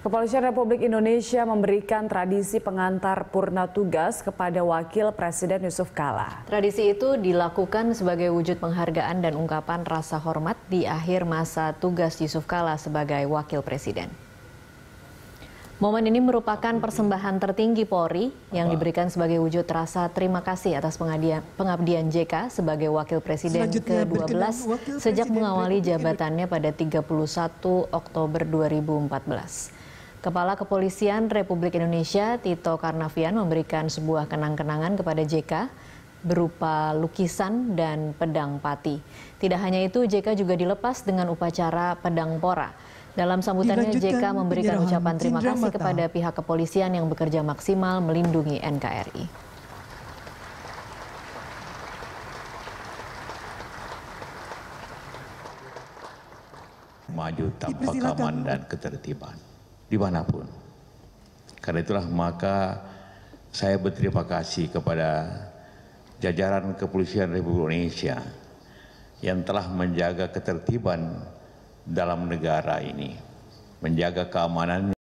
Kepolisian Republik Indonesia memberikan tradisi pengantar purna tugas kepada Wakil Presiden Yusuf Kala. Tradisi itu dilakukan sebagai wujud penghargaan dan ungkapan rasa hormat di akhir masa tugas Yusuf Kala sebagai Wakil Presiden. Momen ini merupakan persembahan tertinggi Polri yang diberikan sebagai wujud rasa terima kasih atas pengadian, pengabdian JK sebagai Wakil Presiden ke-12 sejak mengawali jabatannya pada 31 Oktober 2014. Kepala Kepolisian Republik Indonesia Tito Karnavian memberikan sebuah kenang-kenangan kepada JK berupa lukisan dan pedang pati. Tidak hanya itu, JK juga dilepas dengan upacara pedang pora. Dalam sambutannya, JK memberikan ucapan terima kasih kepada pihak kepolisian yang bekerja maksimal melindungi NKRI. Maju tanpa keamanan dan ketertiban dimanapun. Karena itulah maka saya berterima kasih kepada jajaran kepolisian Republik Indonesia yang telah menjaga ketertiban dalam negara ini, menjaga keamanannya.